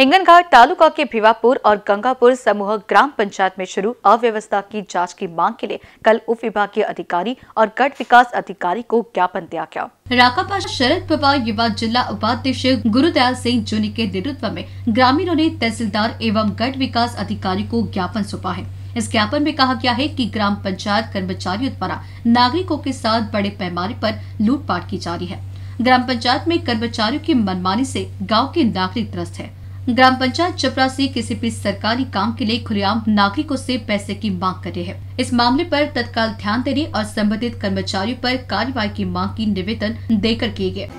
हिंगनघाट तालुका के भिवापुर और गंगापुर समूह ग्राम पंचायत में शुरू अव्यवस्था की जांच की मांग के लिए कल उप विभागीय अधिकारी और गट विकास अधिकारी को ज्ञापन दिया गया राकापा शरद पवार युवा जिला उपाध्यक्ष गुरुदयाल सिंह जुनी के नेतृत्व में ग्रामीणों ने तहसीलदार एवं गट विकास अधिकारी को ज्ञापन सौंपा है इस ज्ञापन में कहा गया है कि ग्राम पंचायत कर्मचारियों द्वारा नागरिकों के साथ बड़े पैमाने पर लूटपाट की जा रही है ग्राम पंचायत में कर्मचारियों की मनमानी से गांव के नागरिक त्रस्त है ग्राम पंचायत चपरा से किसी भी सरकारी काम के लिए खुलेआम नागरिकों से पैसे की मांग कर रहे हैं इस मामले पर तत्काल ध्यान देने और संबंधित कर्मचारियों पर कार्रवाई की मांग की निवेदन देकर किए गए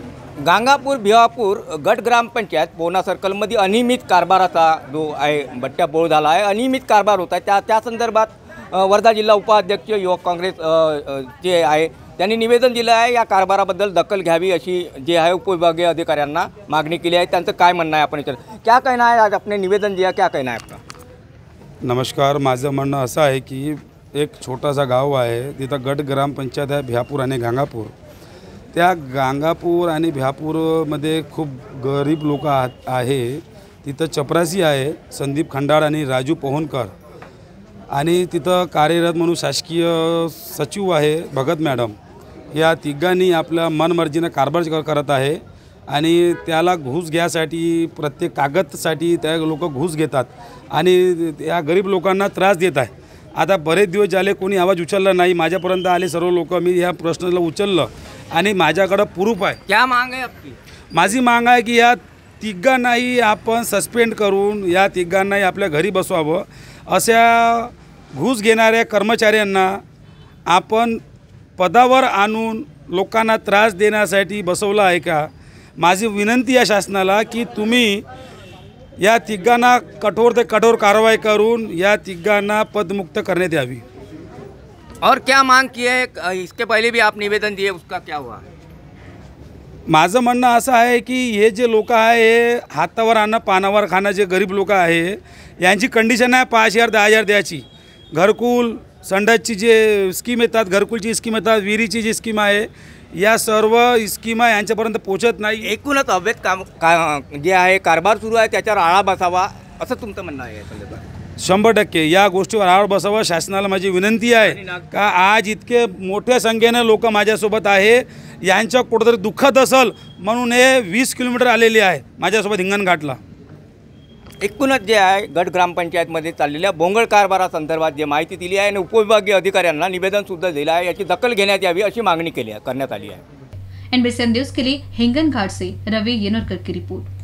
गांगापूर बिहापुर गट ग्राम पंचायत पोना सर्कल मध्य अनियमित कारभाराचा जो आहे बोल झाला है अनियमित कारभार होता त्या त्या संदर्भात वर्धा जिला उपाध्यक्ष युवक कांग्रेस जे है त्यांनी निवेदन दिलं आहे या कारभाराबद्दल दखल घ्यावी अशी जे आहे उपविभागीय अधिकाऱ्यांना मागणी केली आहे त्यांचं काय म्हणणं आहे आपण इतर क्या कहना नाही आज आपने निवेदन दिया क्या कहना है आपका नमस्कार माझं म्हणणं असं आहे की एक छोटासा गाव आहे तिथं गट ग्रामपंचायत आहे भ्यापूर आणि गांगापूर त्या गांगापूर आणि भ्यापूरमध्ये खूप गरीब लोक आहेत आहे तिथं चपरासी आहे संदीप खंडाळ आणि राजू पोहनकर आणि तिथं कार्यरत म्हणून शासकीय सचिव आहे भगत मॅडम या तिघांनी आपल्या मनमर्जीनं कारभार करत आहे आणि त्याला घूस घ्यासाठी प्रत्येक कागदसाठी त्या लोक घूस घेतात आणि या गरीब लोकांना त्रास देत आहे आता बरेच दिवस झाले कोणी आवाज उचलला नाही माझ्यापर्यंत आले सर्व लोक मी ह्या प्रश्नाला उचललं आणि माझ्याकडं प्रूफ आहे क्या मांग आहे आपली माझी मांग आहे की या तिघांनाही आपण सस्पेंड करून या तिघांनाही आपल्या घरी बसवावं अशा घूस घेणाऱ्या कर्मचाऱ्यांना आपण पदावर आणून लोकांना त्रास देण्यासाठी बसवला आहे का माझी विनंती या शासनाला की तुम्ही या तिघांना कठोर ते कठोर कारवाई करून या तिघांना पदमुक्त करण्यात यावी और क्या मांग की है इसके पहले भी आप निवेदन दिए उसका क्या हुआ माझं म्हणणं असं आहे की हे जे लोक आहे हे हातावर आणणं पानावर खाणं जे गरीब लोक आहे यांची कंडिशन आहे पाच हजार दहा हजार द्यायची घरकुल संडासची जे स्कीम येतात घरकुलची स्कीम येतात विहिरीची जी स्कीम आहे या सर्व स्कीमा यांच्यापर्यंत पोचत नाही एकूणच अवैध काम का जे आहे कारभार सुरू आहे त्याच्यावर आळा बसावा असं तुमचं म्हणणं आहे शंभर टक्के या गोष्टीवर आळ बसावं शासनाला माझी विनंती आहे का आज इतके मोठ्या संख्येनं लोक माझ्यासोबत आहे यांच्या कुठंतरी दुःखत असेल म्हणून हे वीस किलोमीटर आलेले आहे माझ्यासोबत हिंगणघाटला एकूणच जे आहे गट ग्रामपंचायतमध्ये चाललेल्या बोंगळ कारभारासंदर्भात जे माहिती दिली आहे आणि उपविभागीय अधिकाऱ्यांना निवेदन सुद्धा दिलं आहे याची दखल घेण्यात यावी अशी मागणी केली आहे करण्यात आली आहे एनबीसीएन न्यूज के लिए हिंगन घाट से रवि येनोरकर की रिपोर्ट